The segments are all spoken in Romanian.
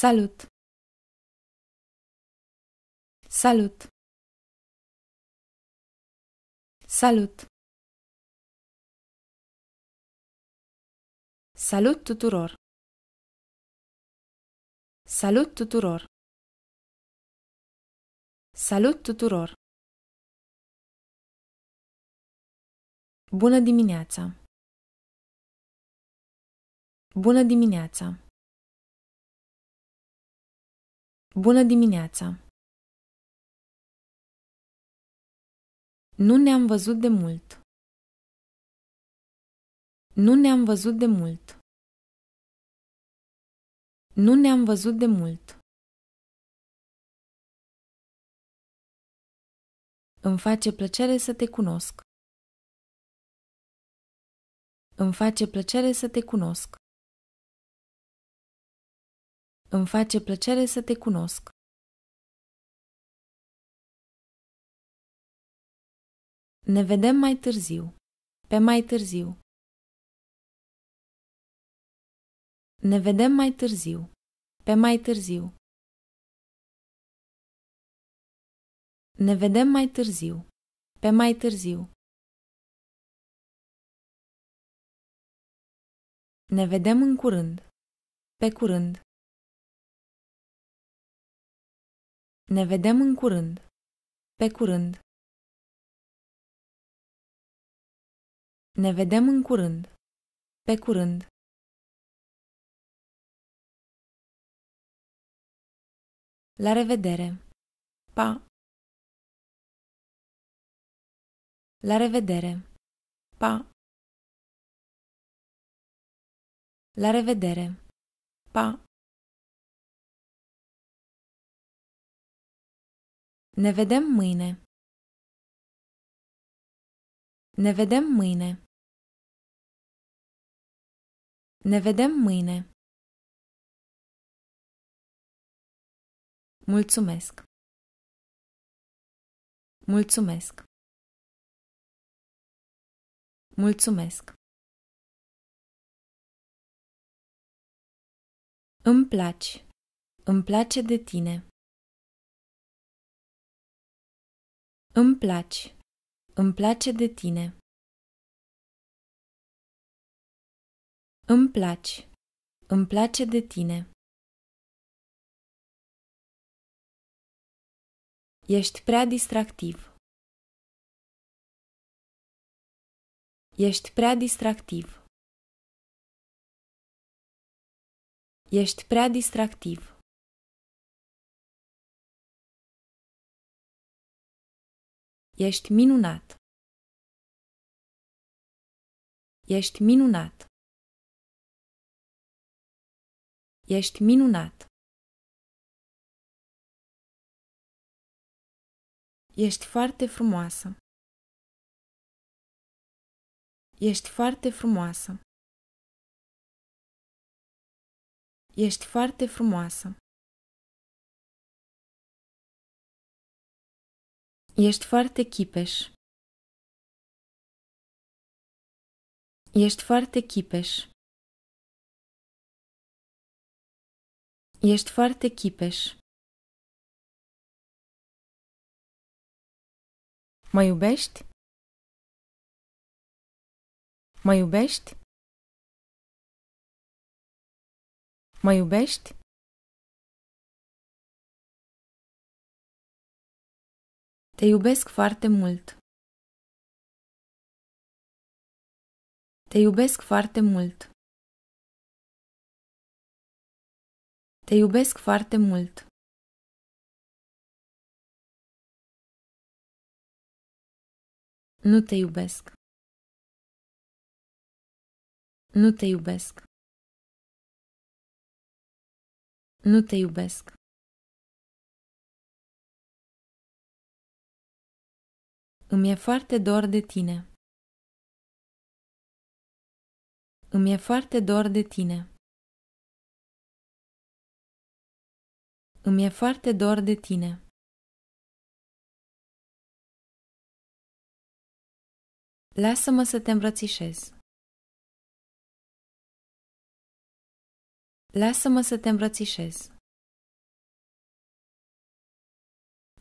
Salut! Salut! Salut! Salut tuturor! Salut tuturor! Salut tuturor! Bună dimineața! Bună dimineața! Bună dimineața! Nu ne-am văzut de mult. Nu ne-am văzut de mult. Nu ne-am văzut de mult. Îmi face plăcere să te cunosc. Îmi face plăcere să te cunosc. Îmi face plăcere să te cunosc. Ne vedem mai târziu. Pe mai târziu. Ne vedem mai târziu. Pe mai târziu. Ne vedem mai târziu. Pe mai târziu. Ne vedem în curând. Pe curând. Ne vedem în curând. Pe curând. Ne vedem în curând. Pe curând. La revedere. Pa. La revedere. Pa. La revedere. Pa. Ne vedem mâine. Ne vedem mâine. Ne vedem mâine. Mulțumesc. Mulțumesc. Mulțumesc. Îmi place. Îmi place de tine. Îmi placi. Îmi place de tine. Îmi placi. Îmi place de tine. Ești prea distractiv. Ești prea distractiv. Ești prea distractiv. Ești minunat. Ești minunat. Ești minunat. Ești foarte frumoasă. Ești foarte frumoasă. Ești foarte frumoasă. este forte equipas este forte equipas este forte equipas mãe o beste mãe o beste mãe o beste Te iubesc foarte mult. Te iubesc foarte mult. Te iubesc foarte mult. Nu te iubesc. Nu te iubesc. Nu te iubesc. Îmi e foarte dor de tine. Îmi e foarte dor de tine. Îmi e foarte dor de tine. Lasă-mă să te îmbrățișez. Lasă-mă să te îmbrățișez.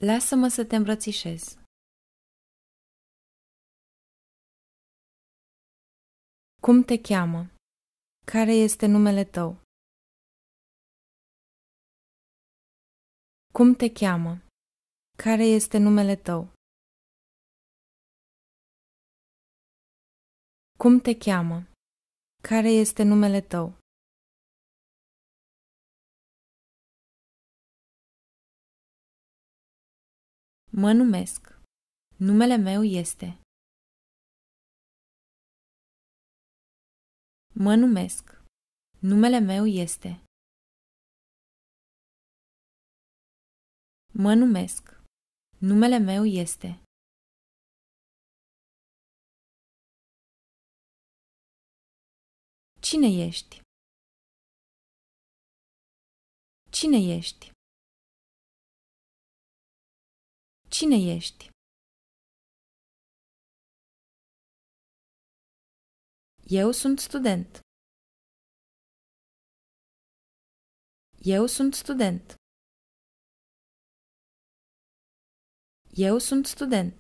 Lasă-mă să te îmbrățișez. Cum te cheamă? Care este numele tău? Cum te cheamă? Care este numele tău? Cum te cheamă? Care este numele tău? Mă numesc. Numele meu este. Mă numesc. Numele meu este. Mă numesc. Numele meu este. Cine ești? Cine ești? Cine ești? Eu sunt student. Eu sunt student. Eu sunt student.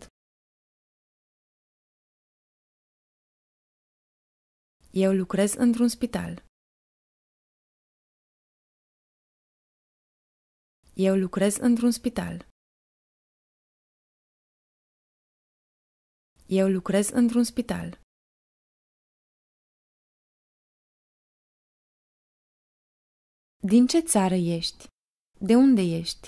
Eu lucrez într-un spital. Eu lucrez într-un spital. Eu lucrez într-un spital. Din ce țară ești? De unde ești?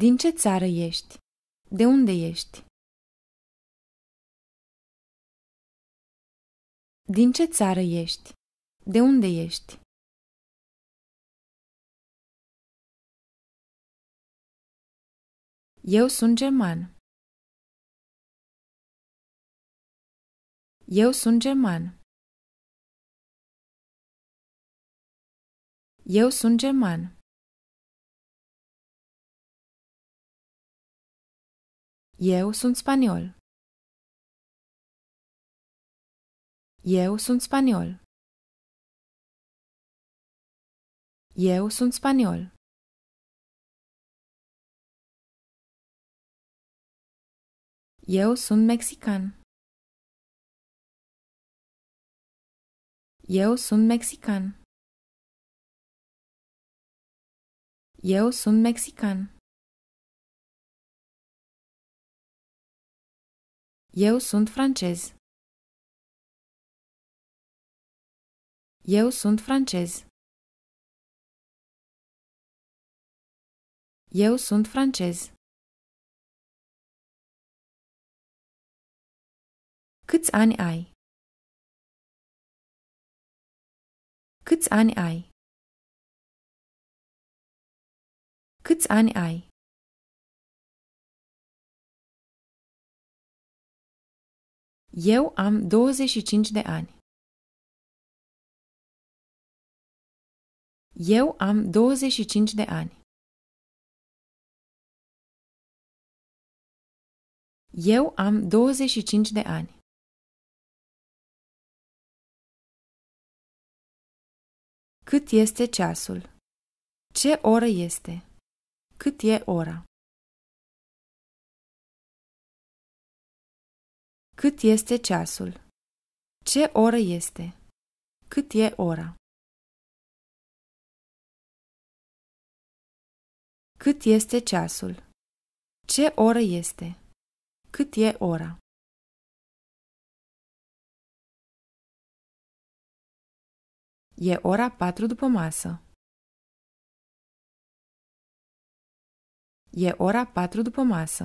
Din ce țară ești? De unde ești? Din ce țară ești? De unde ești? Eu sunt german. Eu sunt german. Eu sunt german. Eu sunt spaniol. Eu sunt spaniol. Eu sunt spaniol. Eu sunt mexican. Eu sunt mexican. Eu sunt mexican. Eu sunt francez. Eu sunt francez. Eu sunt francez. Câți ani ai? Câți ani ai? Câți ani ai? Eu am 25 de ani. Eu am 25 de ani. Eu am 25 de ani. Cât este ceasul? Ce oră este? Cât e ora? Cât este ceasul? Ce oră este? Cât e ora? Cât este ceasul? Ce oră este? Cât e ora? E ora patru după masă. E ora patru după masă.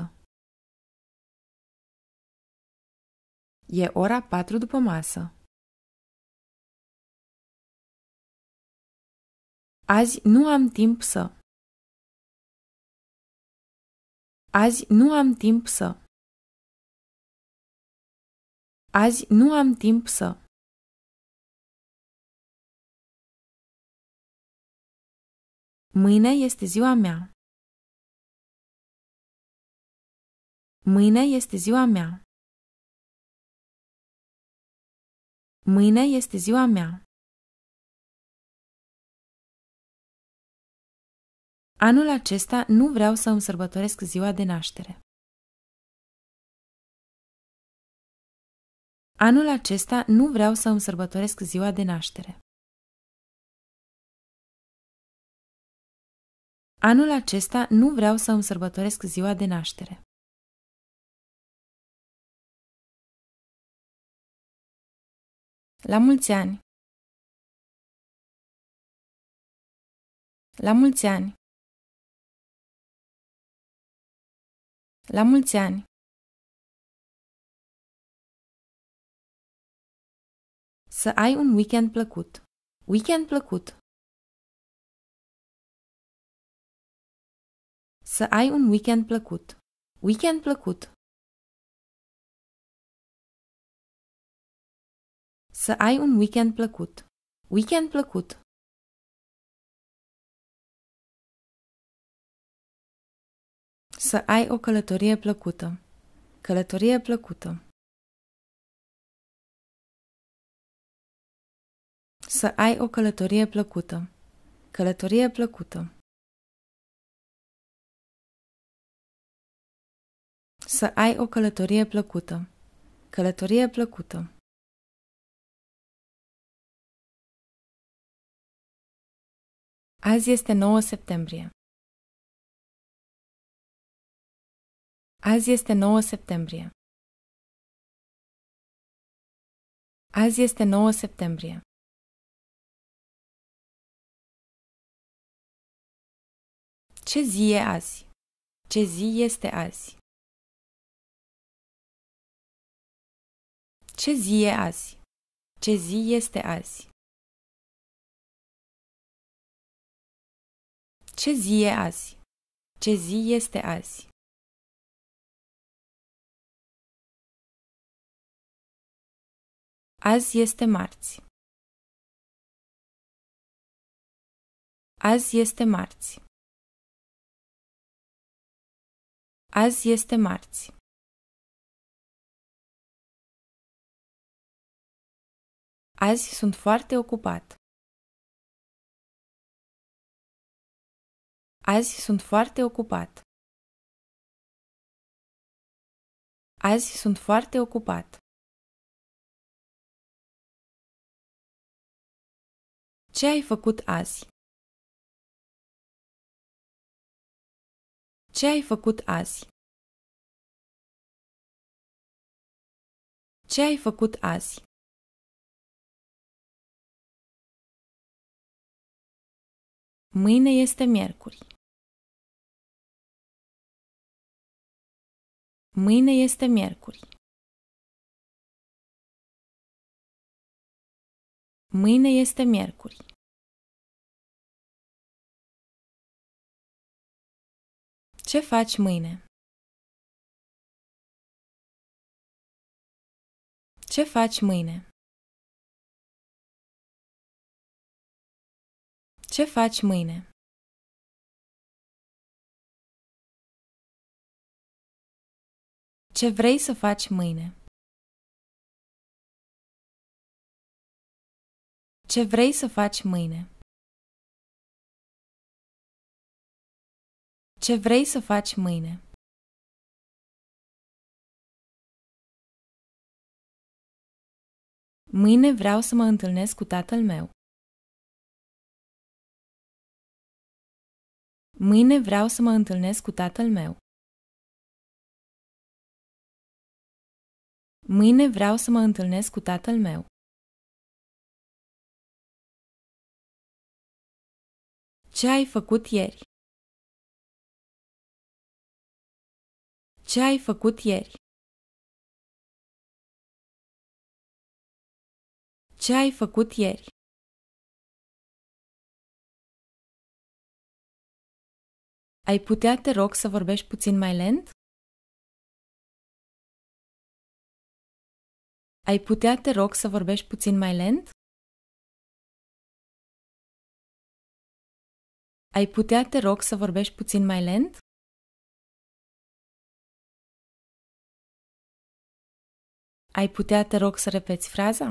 E ora patru după masă. Azi nu am timp să. Azi nu am timp să. Azi nu am timp să. Mâine este ziua mea. Mâine este ziua mea. Mâine este ziua mea. Anul acesta nu vreau să îmi sărbătoresc ziua de naștere. Anul acesta nu vreau să îmi sărbătoresc ziua de naștere. Anul acesta nu vreau să îmi sărbătoresc ziua de naștere. La mulți ani! La mulți ani! La mulți ani! Să ai un weekend plăcut. Weekend plăcut. Să ai un weekend plăcut. Weekend plăcut. Să ai un weekend plăcut. Weekend plăcut. Să ai o călătorie plăcută. Călătorie plăcută. Să ai o călătorie plăcută. Călătorie plăcută. Să ai o călătorie plăcută. Călătorie plăcută. Azi este 9 septembrie. Azi este 9 septembrie. Azi este 9 septembrie. Ce zi e azi? Ce zi este azi? Ce zi e azi? Ce zi este azi? Ce zi e azi? Ce zi este azi? Azi este marți. Azi este marți. Azi este marți. Azi sunt foarte ocupat. Azi sunt foarte ocupat. Azi sunt foarte ocupat. Ce ai făcut azi? Ce ai făcut azi? Ce ai făcut azi? Mâine este miercuri. Mâine este miercuri. Mâine este miercuri. Ce faci mâine? Ce faci mâine? Ce faci mâine? Ce vrei să faci mâine? Ce vrei să faci mâine? Ce vrei să faci mâine? Mâine vreau să mă întâlnesc cu tatăl meu. Mâine vreau să mă întâlnesc cu tatăl meu. Mâine vreau să mă întâlnesc cu tatăl meu. Ce ai făcut ieri? Ce ai făcut ieri? Ce ai făcut ieri? Ai putea, te rog, să vorbești puțin mai lent? Ai putea, te rog, să vorbești puțin mai lent? Ai putea, te rog, să vorbești puțin mai lent? Ai putea, te rog, să repeți fraza?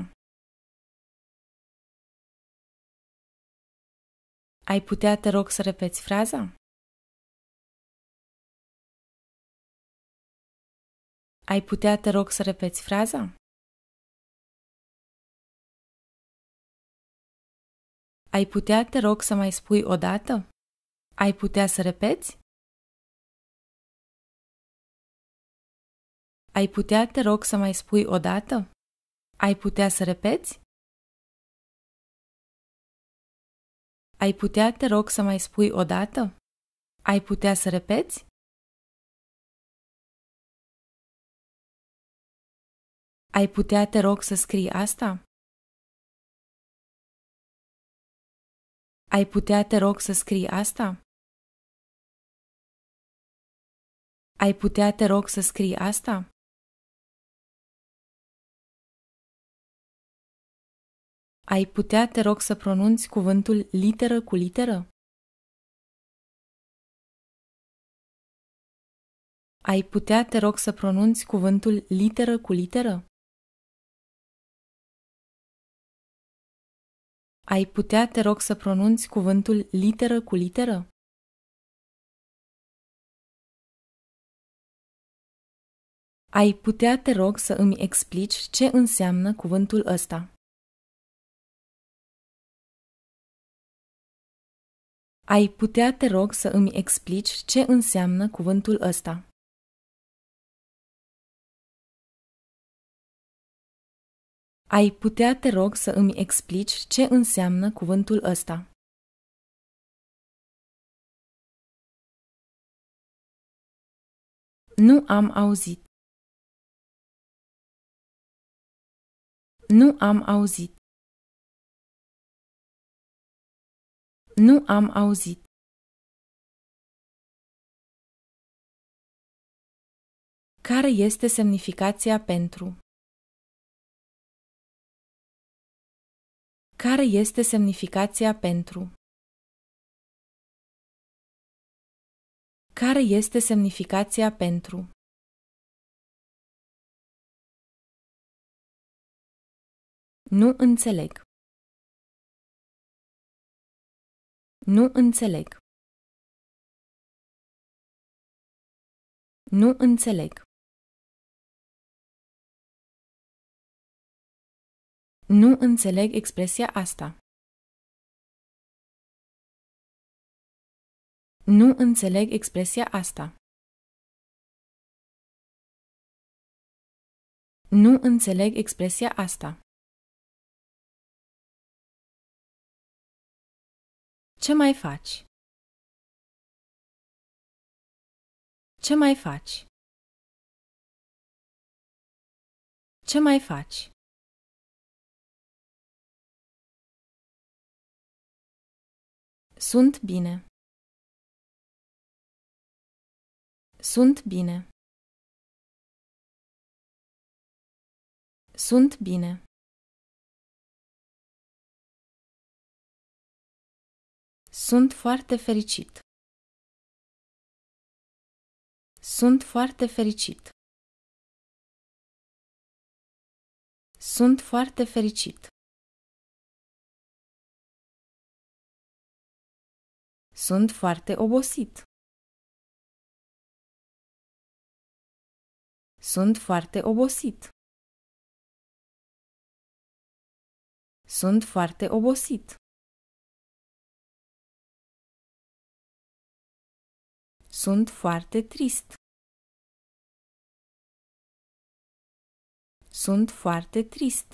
Ai putea, te rog, să repeți fraza? Ai putea, te rog, să repeți fraza? Ai putea, te rog, să mai spui o dată? Ai putea să repeți? Ai putea, te rog, să mai spui o dată? Ai putea să repeți? Ai putea, te rog, să mai spui o dată? Ai putea să repeți? Ai putea, te rog, să scrii asta? Ai putea, te rog, să scrii asta? Ai putea, te rog, să scrii asta? Ai putea, te rog, să pronunți cuvântul literă cu literă? Ai putea, te rog, să pronunți cuvântul literă cu literă? Ai putea, te rog, să pronunți cuvântul literă cu literă? Ai putea, te rog, să îmi explici ce înseamnă cuvântul ăsta? Ai putea, te rog, să îmi explici ce înseamnă cuvântul ăsta? Ai putea, te rog, să îmi explici ce înseamnă cuvântul ăsta? Nu am auzit. Nu am auzit. Nu am auzit. Care este semnificația pentru? Care este semnificația pentru? Care este semnificația pentru? Nu înțeleg. Nu înțeleg. Nu înțeleg. Nu înțeleg expresia asta. Nu înțeleg expresia asta. Nu înțeleg expresia asta. Ce mai faci? Ce mai faci? Ce mai faci? Sunt bine. Sunt bine. Sunt bine. Sunt foarte fericit. Sunt foarte fericit. Sunt foarte fericit. Sunt foarte obosit. Sunt foarte obosit. Sunt foarte obosit. Sunt foarte trist. Sunt foarte trist.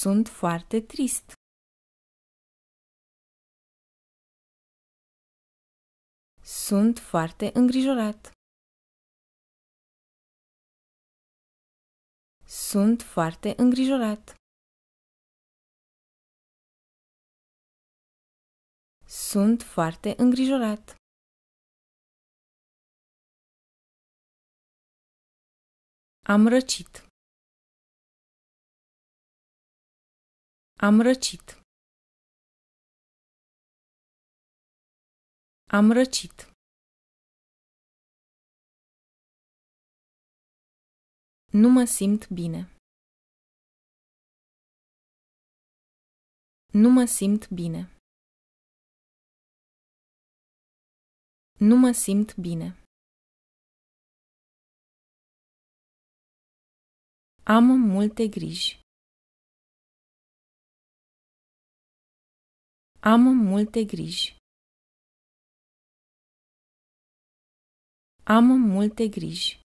Sunt foarte trist. Sunt foarte îngrijorat. Sunt foarte îngrijorat. Sunt foarte îngrijorat. Am răcit. Am răcit. Am răcit. Nu mă simt bine. Nu mă simt bine. Nu mă simt bine. Am multe griji. Am multe griji. Am multe griji.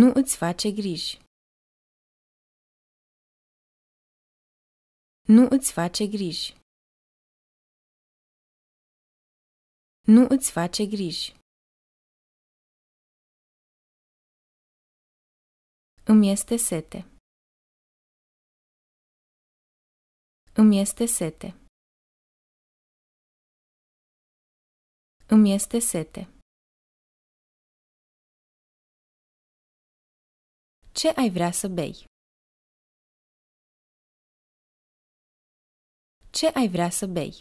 Nu îți face griji. Nu îți face griji. Nu îți face griji. Îmi este sete. Îmi este sete. Îmi este sete. Ce ai vrea să bei? Ce ai vrea să bei?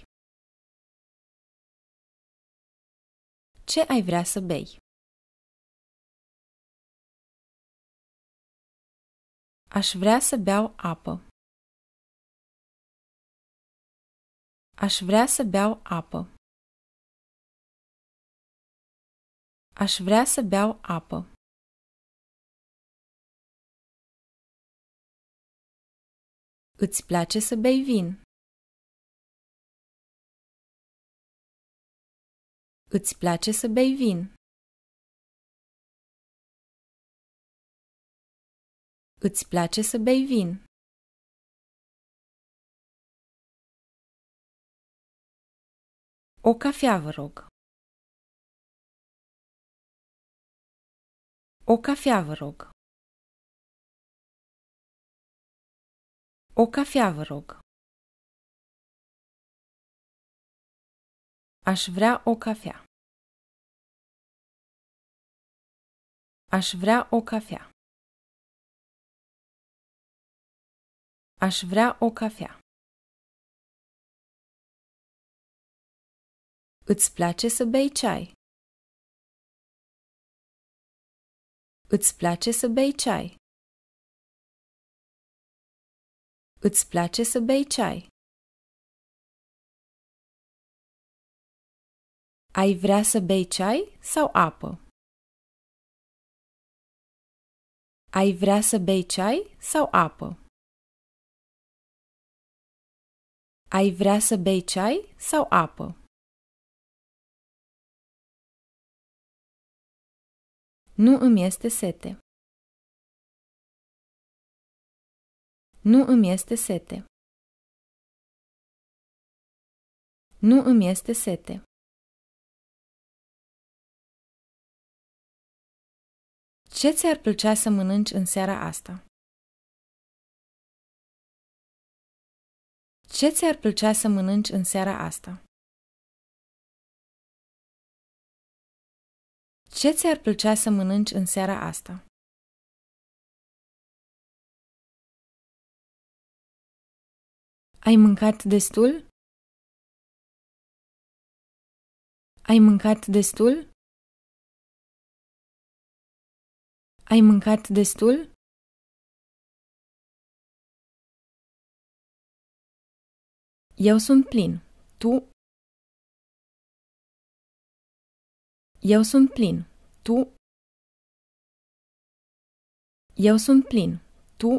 Ce ai vrea să bei? Aș vrea să beau apă. Aș vrea să beau apă. Aș vrea să beau apă. Îți place să bei vin. Îți place să bei vin. Îți place să bei vin. O cafea, vă rog. O cafea, vă rog. O cafea, vă rog. Aș vrea o cafea. Aș vrea o cafea. Aș vrea o cafea. Îți place să bei ceai? Îți place să bei ceai? Îți place să bei ceai? Ai vrea să bei ceai sau apă? Ai vrea să bei ceai sau apă? Ai vrea să bei ceai sau apă? Nu îmi este sete. Nu îmi este sete. Nu îmi este sete. Ce ți-ar plăcea să mănânci în seara asta? Ce ți-ar plăcea să mănânci în seara asta? Ce ți-ar plăcea să mănânci în seara asta? Ai mâncat destul? Ai mâncat destul? Ai mâncat destul? Eu sunt plin. Tu? Eu sunt plin tu, eu sunt plin, tu,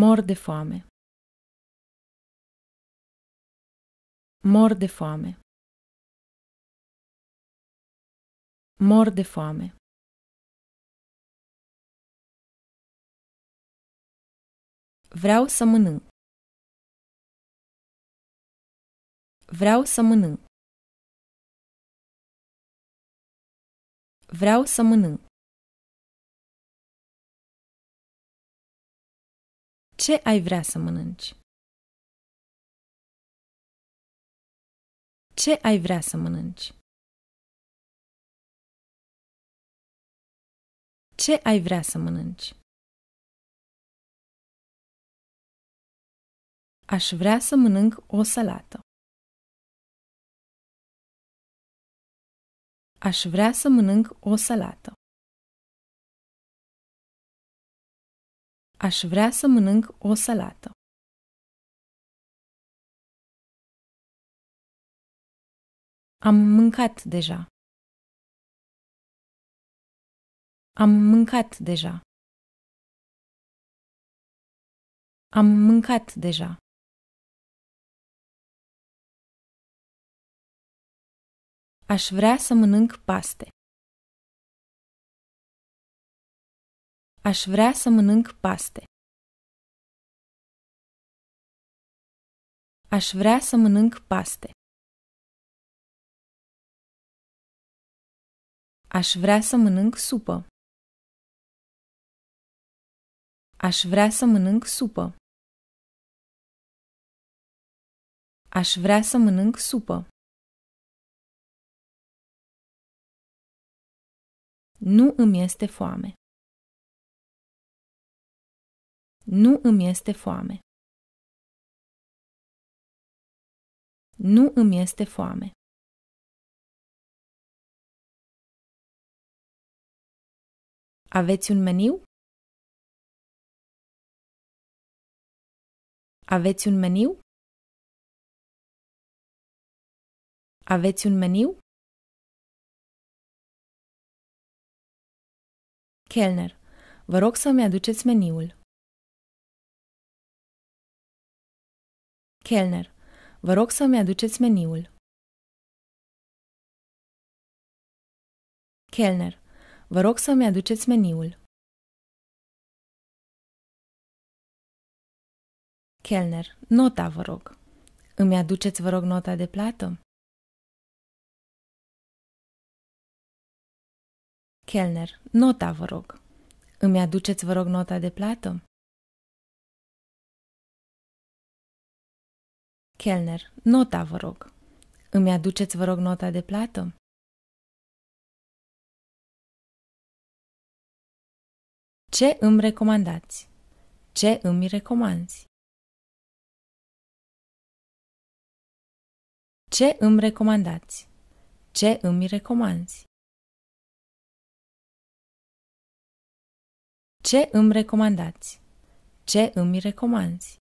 mor de foame. Mor de foame. Mor de foame. Vreau să mănânc. Vreau să mănânc. Vreau să mănânc. Ce ai vrea să mănânci? Ce ai vrea să mănânci? Ce ai vrea să mănânci? Aș vrea să mănânc o salată. Aș vrea să mănânc o salată. Aș vrea să mănânc o salată. Am mâncat deja. Am mâncat deja. Am mâncat deja. Aș vrea să mănânc paste. Aș vrea să mănânc paste. Aș vrea să mănânc paste. Aș vrea să mănânc supă. Aș vrea să mănânc supă. Aș vrea să mănânc supă. Nu îmi este foame. Nu îmi este foame. Nu îmi este foame. Aveți un meniu? Aveți un meniu? Aveți un meniu? Kellner, vă rog să-mi aduceți meniul. Kellner, vă rog să-mi aduceți meniul. Kellner, vă rog să-mi aduceți meniul. Kellner, nota, vă rog. Îmi aduceți, vă rog, nota de plată? Kellner, nota vă rog. Îmi aduceți vă rog nota de plată? Kellner, nota vă rog. Îmi aduceți vă rog nota de plată? Ce îmi recomandați? Ce îmi recomanzi? Ce îmi recomandați? Ce îmi recomanzi? Ce îmi recomandați? Ce îmi recomanzi?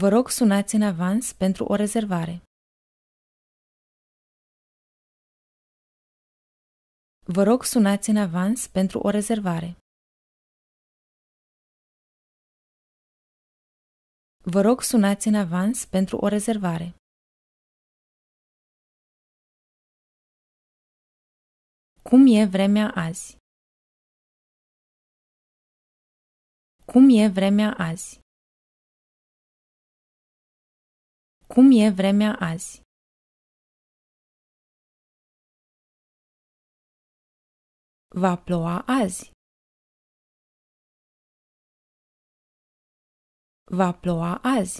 Vă rog sunați în avans pentru o rezervare. Vă rog sunați în avans pentru o rezervare. Vă rog sunați în avans pentru o rezervare. Cum e vremea azi? Cum e vremea azi? Cum e vremea azi? Va ploua azi. Va ploua azi.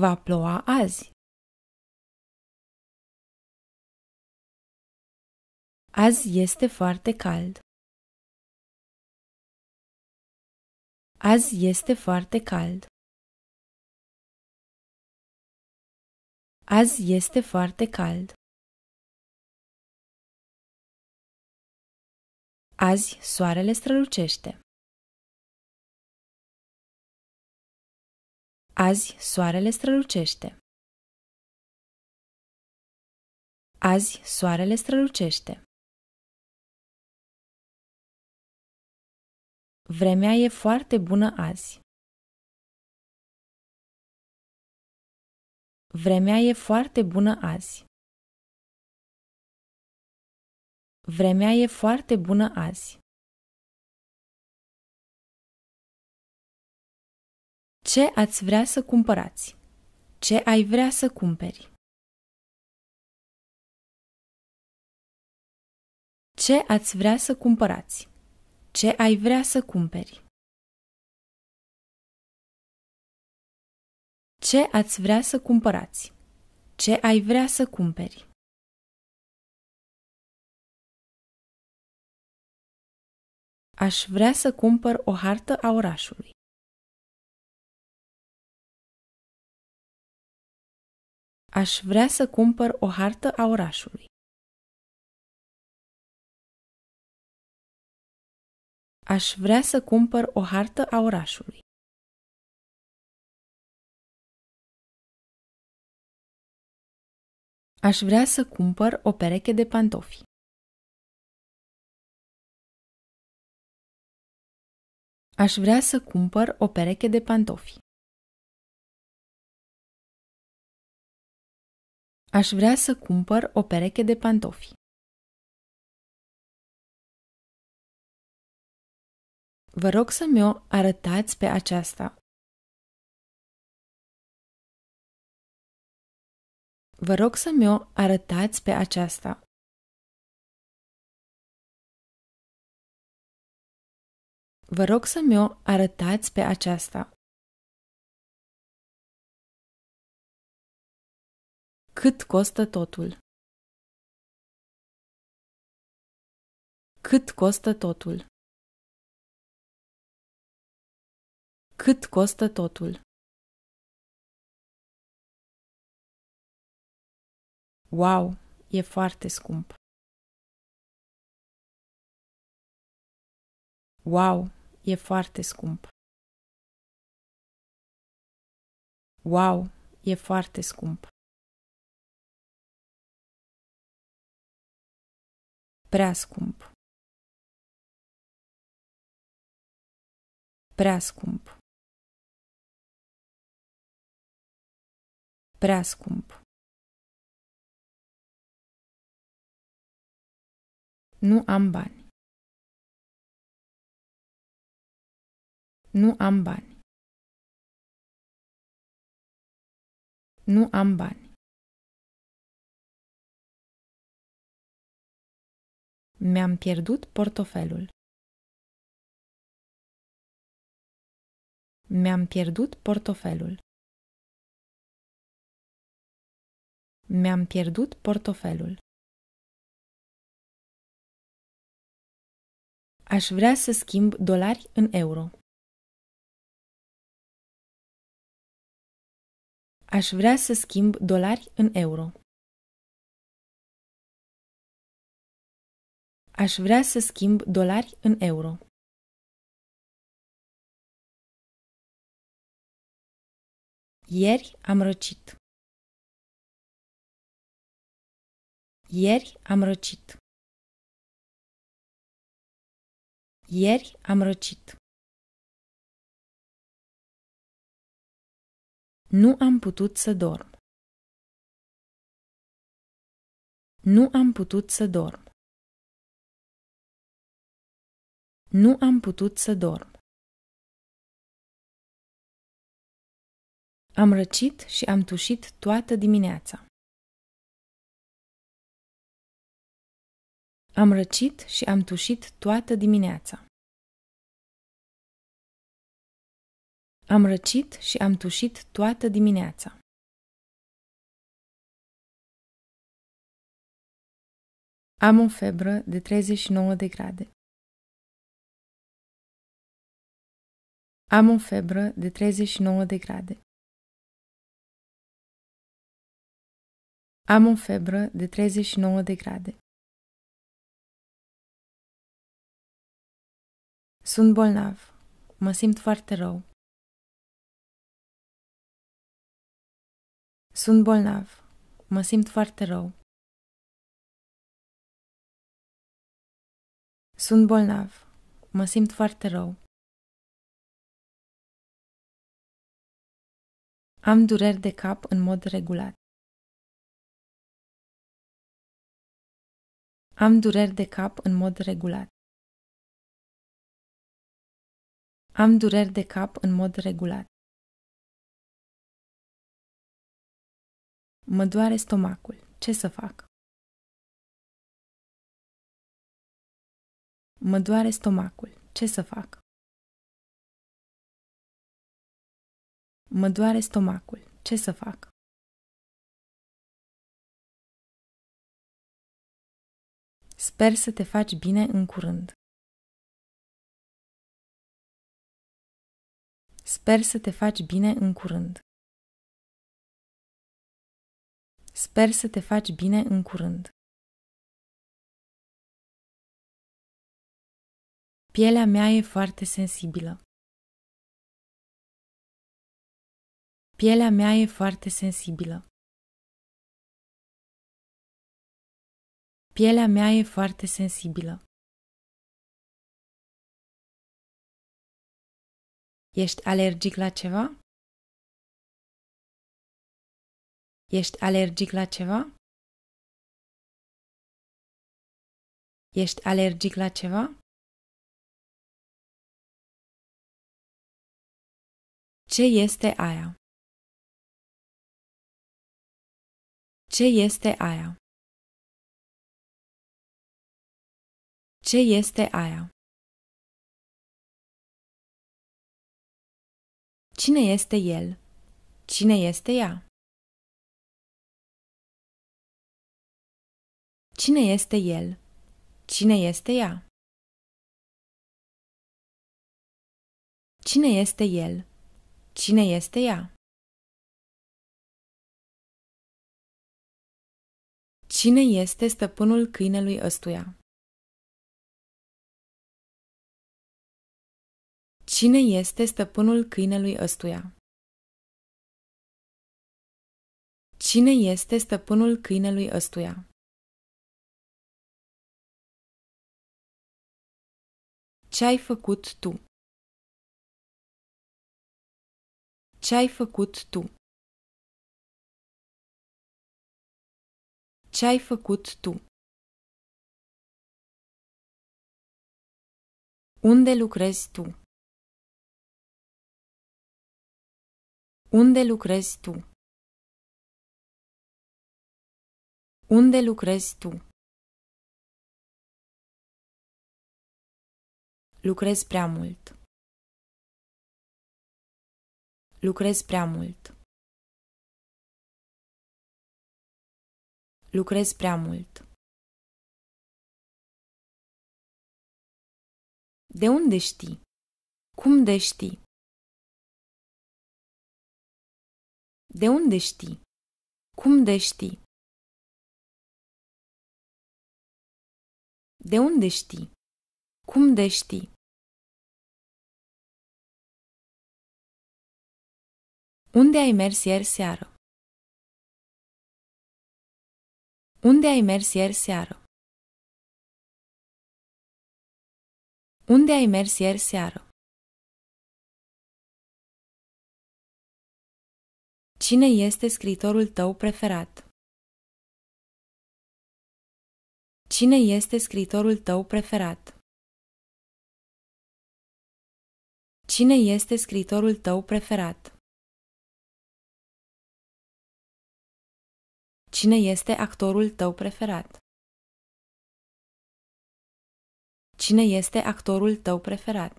Va ploua azi. Azi este foarte cald. Azi este foarte cald. Azi este foarte cald. Azi soarele strălucește. Azi soarele strălucește. Azi soarele strălucește. Vremea e foarte bună azi. Vremea e foarte bună azi. Vremea e foarte bună azi. Ce ați vrea să cumpărați? Ce ai vrea să cumperi? Ce ați vrea să cumpărați? Ce ai vrea să cumperi? Ce ați vrea să cumpărați? Ce ai vrea să cumperi? Aș vrea să cumpăr o hartă a orașului. Aș vrea să cumpăr o hartă a orașului. Aș vrea să cumpăr o hartă a orașului. Aș vrea să cumpăr o pereche de pantofi. Aș vrea să cumpăr o pereche de pantofi. Aș vrea să cumpăr o pereche de pantofi. Vă rog să mi-o arătați pe aceasta. Vă rog să mi-o arătați pe aceasta. Vă rog să mi-o arătați pe aceasta. Cât costă totul? Cât costă totul? Cât costă totul? Wow, e foarte scump. Wow, e foarte scump. Wow, e foarte scump. Prea scump. Prea scump. prea scump. Nu am bani. Nu am bani. Nu am bani. Mi-am pierdut portofelul. Mi-am pierdut portofelul. Mi-am pierdut portofelul. Aș vrea să schimb dolari în euro. Aș vrea să schimb dolari în euro. Aș vrea să schimb dolari în euro. Ieri am răcit. Ieri am răcit. Ieri am răcit. Nu am putut să dorm. Nu am putut să dorm. Nu am putut să dorm. Am răcit și am tușit toată dimineața. Am răcit și am tușit toată dimineața. Am răcit și am tușit toată dimineața. Am o febră de 39 de grade. Am o febră de 39 de grade. Am o febră de 39 de grade. Sunt bolnav. Mă simt foarte rău. Sunt bolnav. Mă simt foarte rău. Sunt bolnav. Mă simt foarte rău. Am dureri de cap în mod regulat. Am dureri de cap în mod regulat. Am dureri de cap în mod regulat. Mă doare stomacul. Ce să fac? Mă doare stomacul. Ce să fac? Mă doare stomacul. Ce să fac? Sper să te faci bine în curând. Sper să te faci bine în curând. Sper să te faci bine în curând. Pielea mea e foarte sensibilă. Pielea mea e foarte sensibilă. Pielea mea e foarte sensibilă. Ești alergic la ceva? Ești alergic la ceva? Ești alergic la ceva? Ce este aia? Ce este aia? Ce este aia? Cine este el? Cine este ea? Cine este el? Cine este ea? Cine este el? Cine este ea? Cine este stăpânul câinelui ăstuia? Cine este stăpânul câinelui ăstuia? Cine este stăpânul câinelui ăstuia? Ce ai făcut tu? Ce ai făcut tu? Ce ai făcut tu? Unde lucrezi tu? Unde lucrezi tu? Unde lucrezi tu? Lucrez prea mult. Lucrez prea mult. Lucrez prea mult. De unde știi? Cum de știi? De unde știi? Cum de știi? De unde știi? Cum de știi? Unde ai mers ieri seară? Unde ai mers ieri seară? Unde ai mers ieri seară? Cine este scriitorul tău preferat? Cine este scriitorul tău preferat? Cine este scriitorul tău preferat? Cine este actorul tău preferat? Cine este actorul tău preferat?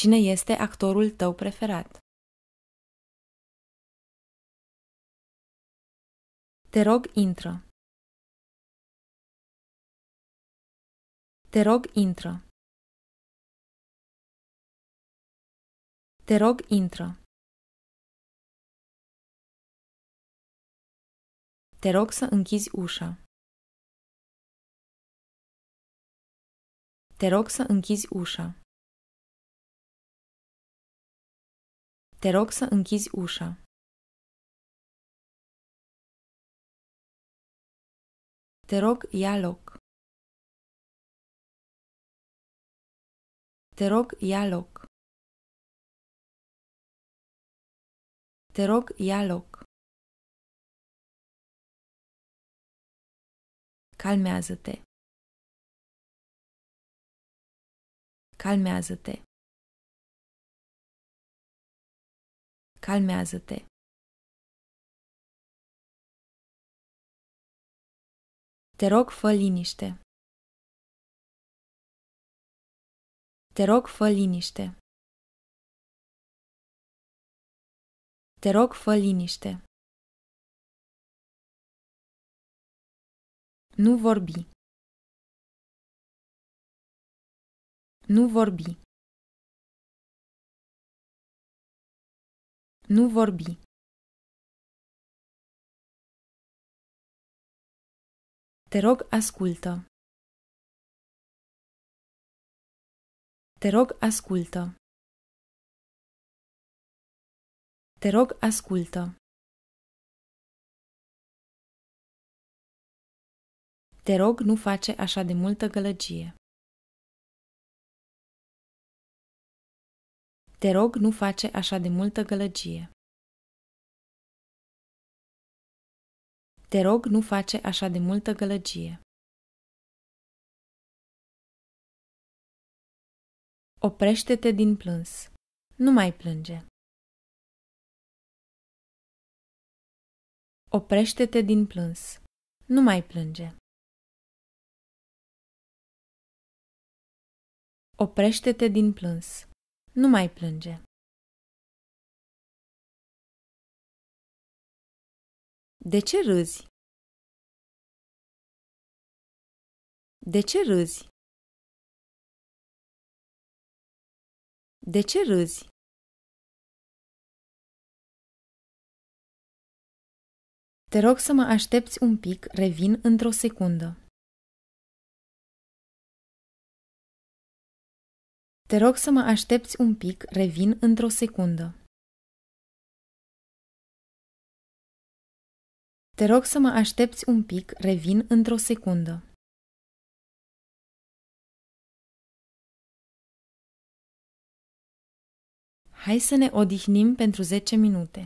Cine este actorul tău preferat? Te rog, intră. Te rog, intră. Te rog, intră. Te rog să închizi ușa. Te rog să închizi ușa. Te rog să închizi ușa. Te rog, ia loc. Te rog, ia loc. Te rog, ia loc. Calmează-te. Calmează-te. calmează-te Te rog, fă liniște. Te rog, fă liniște. Te rog, fă liniște. Nu vorbi. Nu vorbi. Nu vorbi Te rog, ascultă. Te rog, ascultă. Te rog, ascultă. Te rog, nu face așa de multă gălăgie. Te rog, nu face așa de multă gălăgie. Te rog, nu face așa de multă gălăgie. Oprește-te din plâns. Nu mai plânge. Oprește-te din plâns. Nu mai plânge. Oprește-te din plâns. Nu mai plânge. De ce râzi? De ce râzi? De ce râzi? Te rog să mă aștepți un pic, revin într-o secundă. Te rog să mă aștepți un pic, revin într-o secundă. Te rog să mă aștepți un pic, revin într-o secundă. Hai să ne odihnim pentru 10 minute.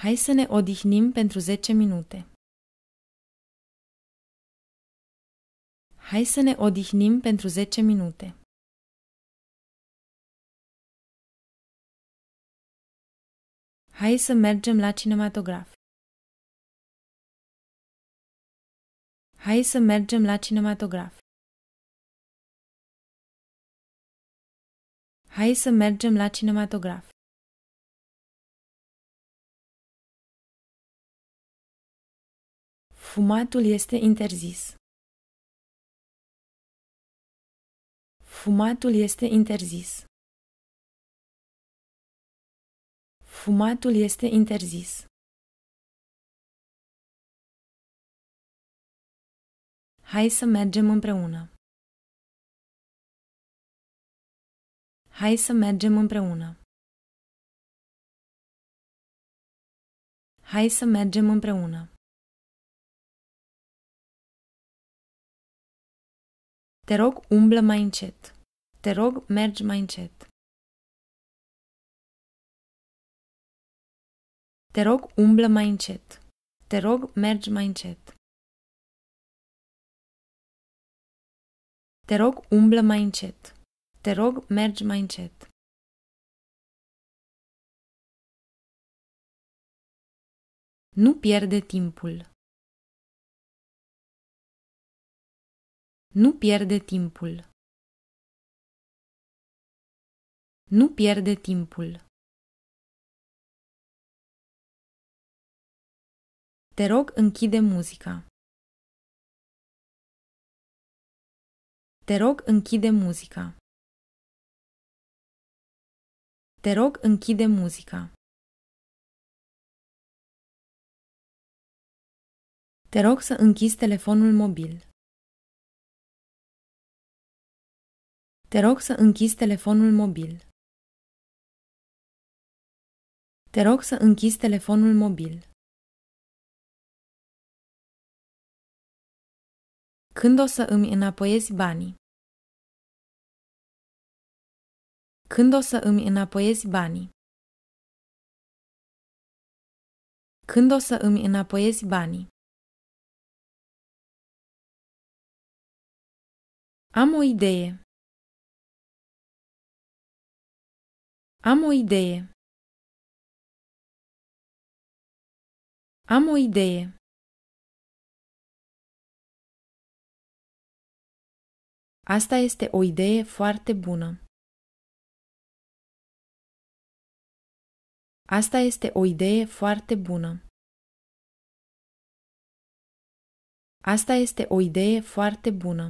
Hai să ne odihnim pentru 10 minute. Hai să ne odihnim pentru 10 minute. Hai să mergem la cinematograf. Hai să mergem la cinematograf. Hai să mergem la cinematograf. Fumatul este interzis. Fumatul este interzis. Fumatul este interzis. Hai să mergem împreună. Hai să mergem împreună. Hai să mergem împreună. Te rog, umblă mai încet. Te rog, mergi mai încet. Te rog, umblă mai încet. Te rog, mergi mai încet. Te rog, umblă mai încet. Te rog, mergi mai încet. Nu pierde timpul. Nu pierde timpul. Nu pierde timpul. Te rog, închide muzica. Te rog, închide muzica. Te rog, închide muzica. Te rog să închizi telefonul mobil. Te rog să închizi telefonul mobil. Te rog să închizi telefonul mobil. Când o să îmi înapoiezi banii? Când o să îmi înapoiezi banii? Când o să îmi înapoiezi banii? Am o idee. Am o idee. Am o idee. Asta este o idee foarte bună. Asta este o idee foarte bună. Asta este o idee foarte bună.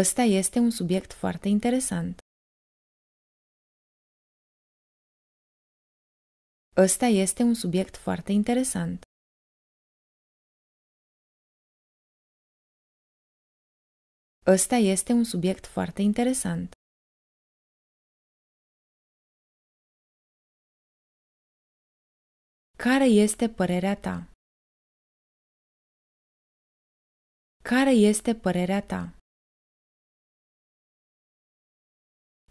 Ăsta este un subiect foarte interesant. Ăsta este un subiect foarte interesant. Ăsta este un subiect foarte interesant. Care este părerea ta? Care este părerea ta?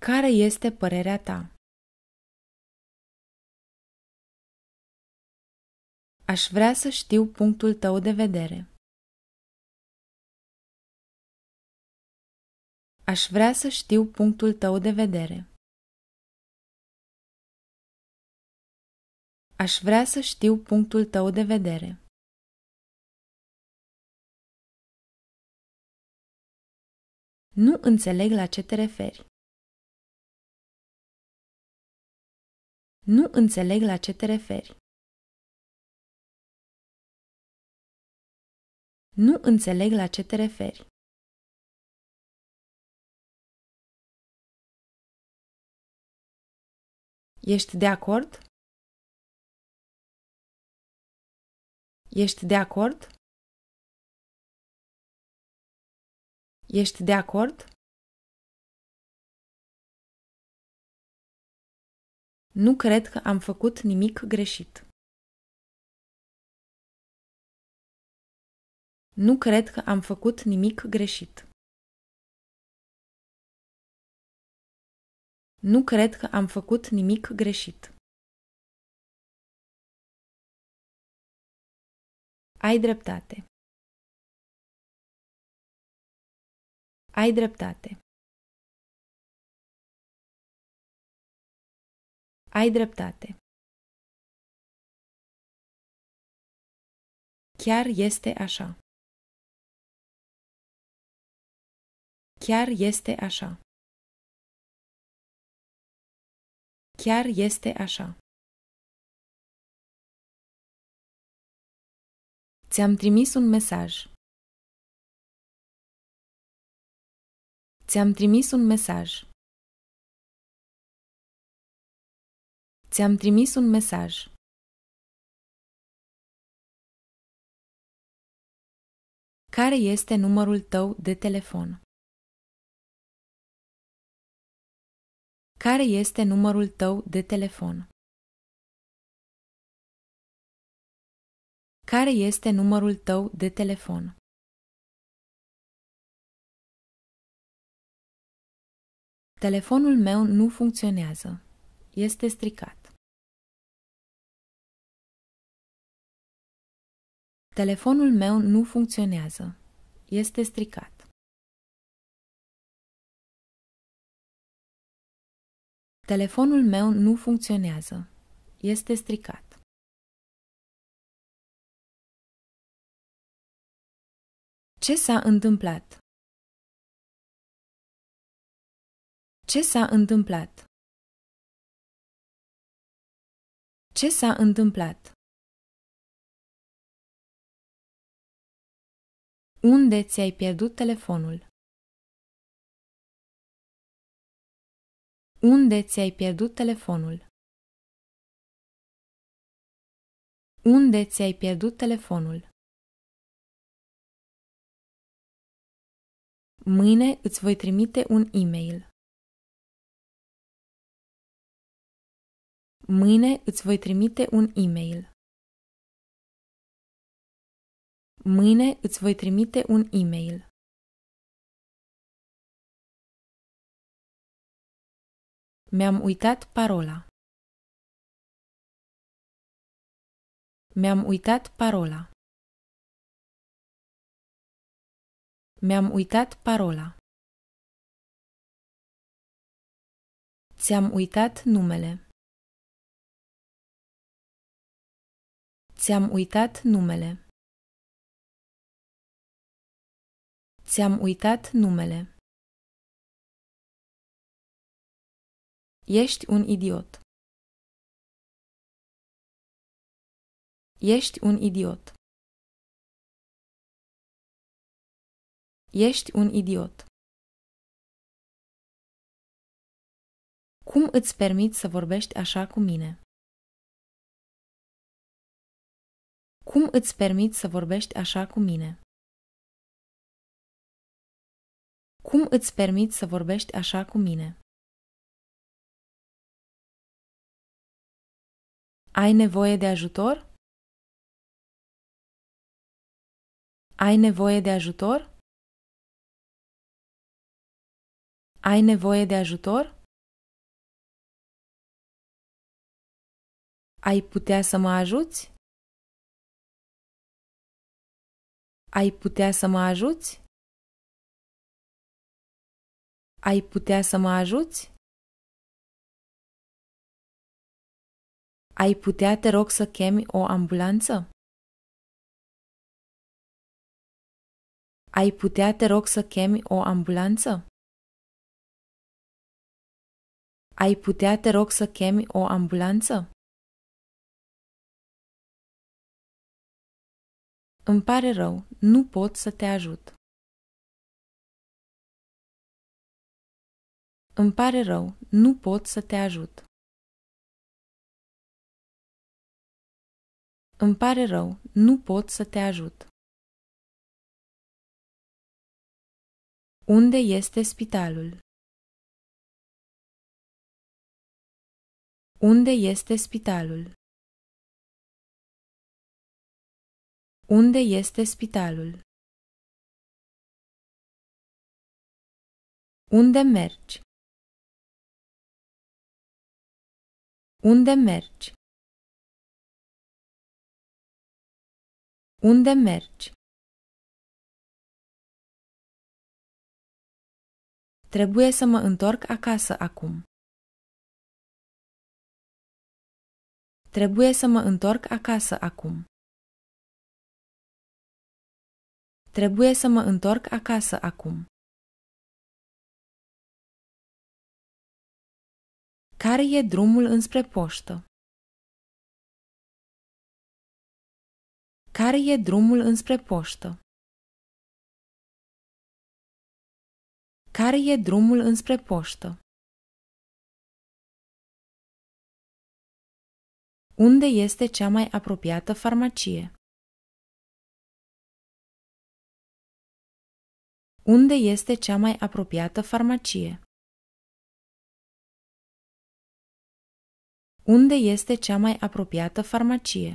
Care este părerea ta? Aș vrea să știu punctul tău de vedere. Aș vrea să știu punctul tău de vedere. Aș vrea să știu punctul tău de vedere. Nu înțeleg la ce te referi. Nu înțeleg la ce te referi. Nu înțeleg la ce te referi. Ești de acord? Ești de acord? Ești de acord? Nu cred că am făcut nimic greșit. Nu cred că am făcut nimic greșit. Nu cred că am făcut nimic greșit. Ai dreptate. Ai dreptate. Ai dreptate. Chiar este așa. Chiar este așa. Chiar este așa. Ți-am trimis un mesaj. Ți-am trimis un mesaj. Ți-am trimis un mesaj. Care este numărul tău de telefon? Care este numărul tău de telefon? Care este numărul tău de telefon? Telefonul meu nu funcționează. Este stricat. Telefonul meu nu funcționează. Este stricat. Telefonul meu nu funcționează. Este stricat. Ce s-a întâmplat? Ce s-a întâmplat? Ce s-a întâmplat? Unde ți-ai pierdut telefonul? Unde ți-ai pierdut telefonul? Unde ți-ai pierdut telefonul? Mâine îți voi trimite un e-mail. Mâine îți voi trimite un e-mail. Mâine îți voi trimite un e-mail. Mi-am uitat parola. Mi-am uitat parola. Mi-am uitat parola. Ți-am uitat numele. Ți-am uitat numele. Ți-am uitat numele. Ești un idiot. Ești un idiot. Ești un idiot. Cum îți permiți să vorbești așa cu mine? Cum îți permiți să vorbești așa cu mine? Cum îți permiți să vorbești așa cu mine? Ai nevoie de ajutor? Ai nevoie de ajutor? Ai nevoie de ajutor? Ai putea să mă ajuți? Ai putea să mă ajuți? Ai putea să mă ajuți? Ai putea, te rog, să chemi o ambulanță? Ai putea, te rog, să chemi o ambulanță? Ai putea, te rog, să chemi o ambulanță? Îmi pare rău, nu pot să te ajut. Îmi pare rău, nu pot să te ajut. Îmi pare rău, nu pot să te ajut. Unde este spitalul? Unde este spitalul? Unde este spitalul? Unde mergi? Unde mergi? Unde mergi? Trebuie să mă întorc acasă acum. Trebuie să mă întorc acasă acum. Trebuie să mă întorc acasă acum. Care e drumul înspre poștă? Care e drumul înspre poștă? Care e drumul înspre poștă? Unde este cea mai apropiată farmacie? Unde este cea mai apropiată farmacie? Unde este cea mai apropiată farmacie?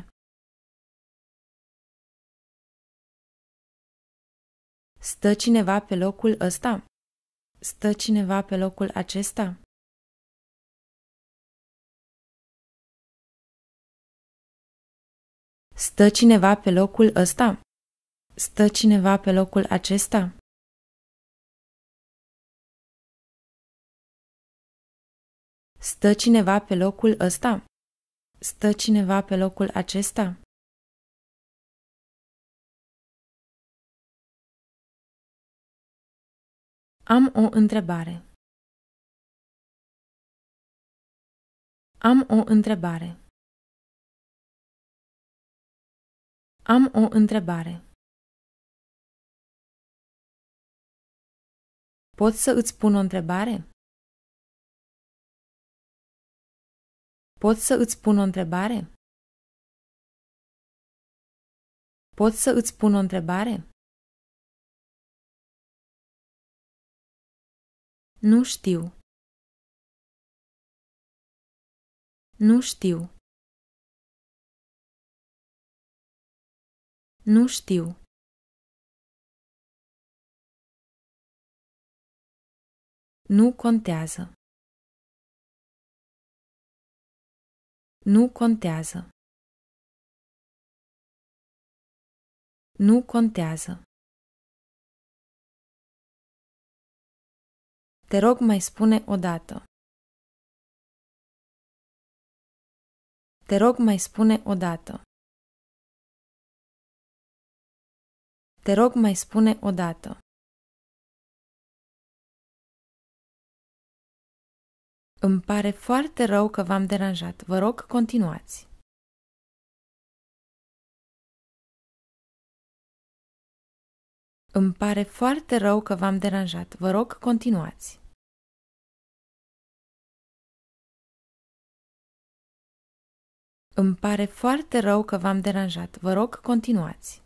Stă cineva pe locul ăsta? Stă cineva pe locul acesta? Stă cineva pe locul ăsta? Stă cineva pe locul acesta? Stă cineva pe locul ăsta? Stă cineva pe locul acesta? Am o întrebare. Am o întrebare. Am o întrebare. Pot să îți pun o întrebare? Pot să îți pun o întrebare? Pot să îți pun o întrebare? Nu știu. Nu știu. Nu știu. Nu contează. Nu contează. Nu contează. Te rog mai spune o dată. Te rog mai spune o dată. Te rog mai spune o dată. Îmi pare foarte rău că v-am deranjat. Vă rog, continuați. Îmi pare foarte rău că v-am deranjat. Vă rog, continuați. Îmi pare foarte rău că v-am deranjat. Vă rog, continuați.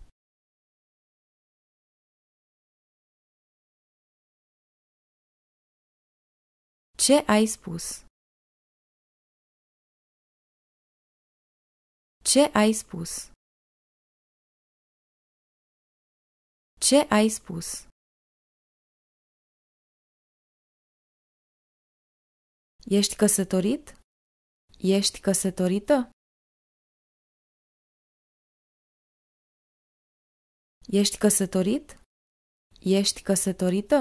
Ce ai spus? Ce ai spus? Ce ai spus? Ești căsătorit? Ești căsătorită? Ești căsătorit? Ești căsătorită?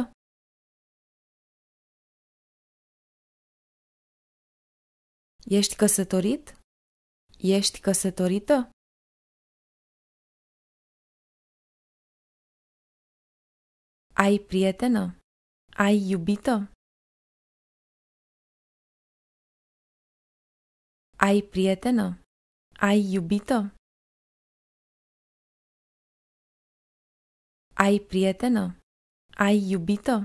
Ești căsătorit? Ești căsătorită? Ai prietenă? Ai iubită? Ai prietenă? Ai iubită? Ai prietenă? Ai iubită?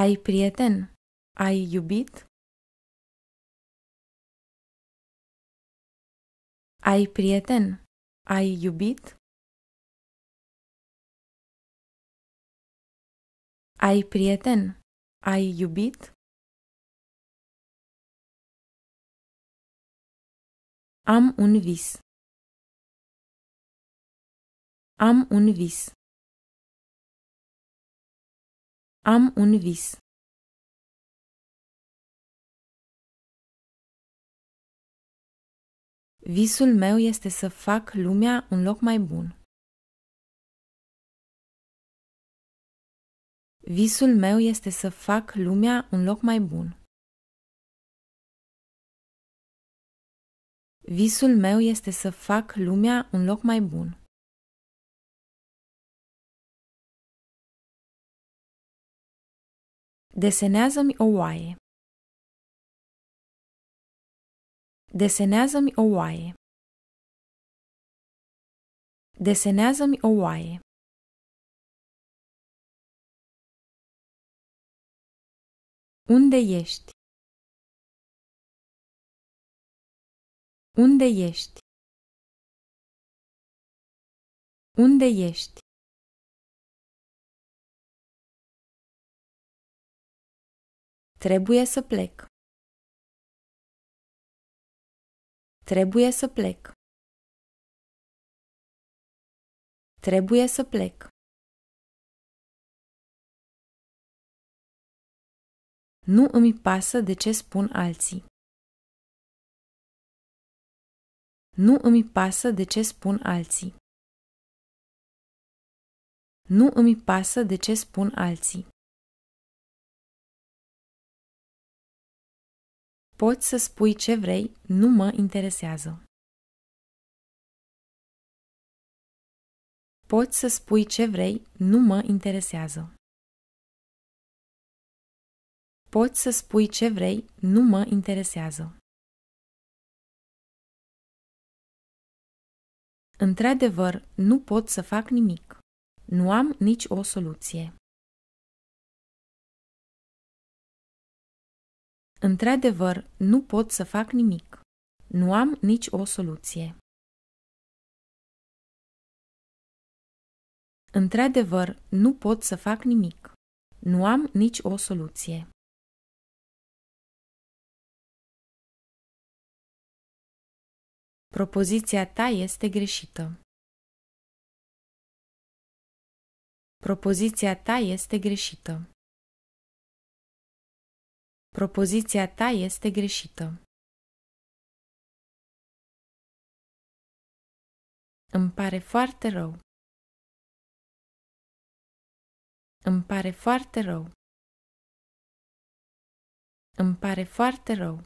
Ai prieten? Ai iubit? Ai prieten? Ai iubit? Ai prieten? Ai iubit? Am un vis. Am un vis. Am un vis. Visul meu este să fac lumea un loc mai bun. Visul meu este să fac lumea un loc mai bun. Visul meu este să fac lumea un loc mai bun. Desenează-mi o oaie. Desenează-mi o oaie. Desenează-mi o oaie. Unde ești? Unde ești? Unde ești? Trebuie să plec. Trebuie să plec. Trebuie să plec. Nu îmi pasă de ce spun alții. Nu îmi pasă de ce spun alții. Nu îmi pasă de ce spun alții. Poți să spui ce vrei, nu mă interesează. Poți să spui ce vrei, nu mă interesează. Poți să spui ce vrei, nu mă interesează. Într-adevăr, nu pot să fac nimic. Nu am nici o soluție. Într-adevăr, nu pot să fac nimic. Nu am nici o soluție. Într-adevăr, nu pot să fac nimic. Nu am nici o soluție. Propoziția ta este greșită. Propoziția ta este greșită. Propoziția ta este greșită. Îmi pare foarte rău. Îmi pare foarte rău. Îmi pare foarte rău.